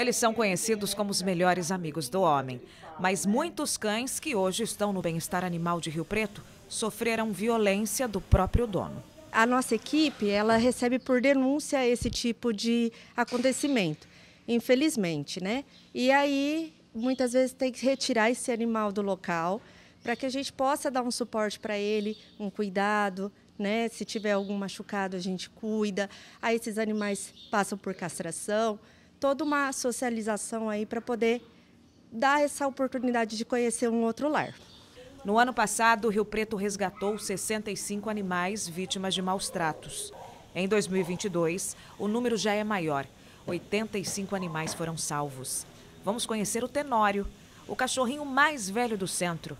Eles são conhecidos como os melhores amigos do homem. Mas muitos cães que hoje estão no bem-estar animal de Rio Preto sofreram violência do próprio dono. A nossa equipe, ela recebe por denúncia esse tipo de acontecimento, infelizmente, né? E aí, muitas vezes tem que retirar esse animal do local para que a gente possa dar um suporte para ele, um cuidado, né? Se tiver algum machucado, a gente cuida. Aí esses animais passam por castração, toda uma socialização aí para poder dar essa oportunidade de conhecer um outro lar. No ano passado, Rio Preto resgatou 65 animais vítimas de maus tratos. Em 2022, o número já é maior. 85 animais foram salvos. Vamos conhecer o Tenório, o cachorrinho mais velho do centro.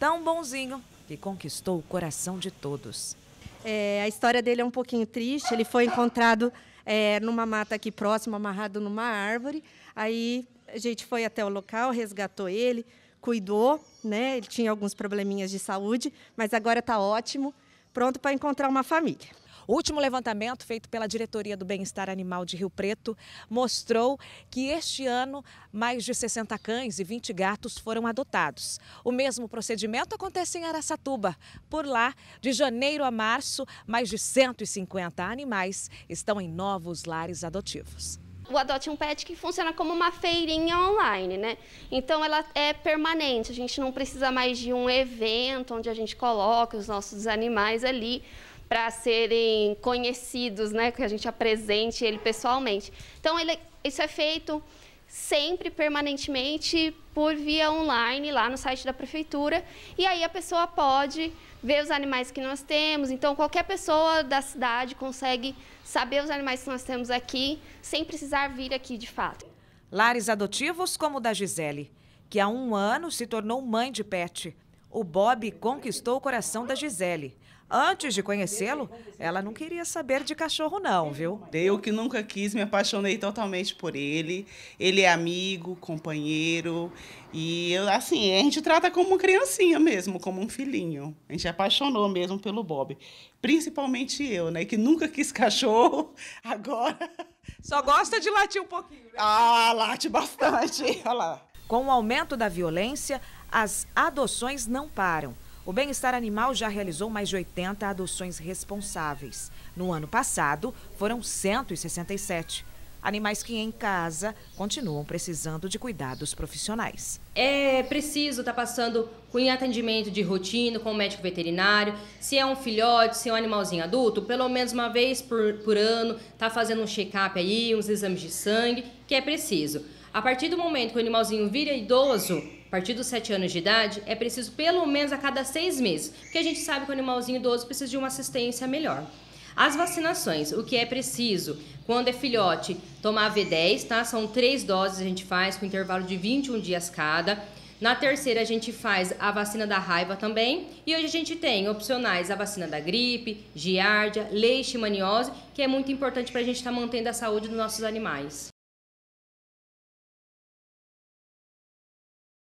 Tão bonzinho que conquistou o coração de todos. É, a história dele é um pouquinho triste. Ele foi encontrado é, numa mata aqui próxima, amarrado numa árvore. Aí a gente foi até o local, resgatou ele, cuidou, né? Ele tinha alguns probleminhas de saúde, mas agora está ótimo, pronto para encontrar uma família. O último levantamento feito pela Diretoria do Bem-Estar Animal de Rio Preto mostrou que este ano mais de 60 cães e 20 gatos foram adotados. O mesmo procedimento acontece em Araçatuba. Por lá, de janeiro a março, mais de 150 animais estão em novos lares adotivos o Adote um Pet que funciona como uma feirinha online, né? Então ela é permanente, a gente não precisa mais de um evento onde a gente coloca os nossos animais ali para serem conhecidos, né, que a gente apresente ele pessoalmente. Então, ele, isso é feito sempre, permanentemente, por via online, lá no site da prefeitura. E aí a pessoa pode ver os animais que nós temos. Então, qualquer pessoa da cidade consegue saber os animais que nós temos aqui, sem precisar vir aqui de fato. Lares adotivos como o da Gisele, que há um ano se tornou mãe de pet o Bob conquistou o coração da Gisele. Antes de conhecê-lo, ela não queria saber de cachorro, não, viu? Eu que nunca quis, me apaixonei totalmente por ele. Ele é amigo, companheiro. E eu, assim, a gente trata como uma criancinha mesmo, como um filhinho. A gente apaixonou mesmo pelo Bob. Principalmente eu, né? Que nunca quis cachorro, agora. Só gosta de latir um pouquinho, né? Ah, late bastante. Olha lá. Com o aumento da violência, as adoções não param. O Bem-Estar Animal já realizou mais de 80 adoções responsáveis. No ano passado, foram 167. Animais que em casa continuam precisando de cuidados profissionais. É preciso estar tá passando com atendimento de rotina, com o médico veterinário. Se é um filhote, se é um animalzinho adulto, pelo menos uma vez por, por ano, tá fazendo um check-up aí, uns exames de sangue, que é preciso. A partir do momento que o animalzinho vira idoso, a partir dos 7 anos de idade, é preciso pelo menos a cada seis meses, porque a gente sabe que o animalzinho idoso precisa de uma assistência melhor. As vacinações, o que é preciso quando é filhote, tomar V10, tá? São três doses a gente faz com intervalo de 21 dias cada. Na terceira a gente faz a vacina da raiva também. E hoje a gente tem opcionais a vacina da gripe, giardia, leishmaniose, que é muito importante para a gente estar tá mantendo a saúde dos nossos animais.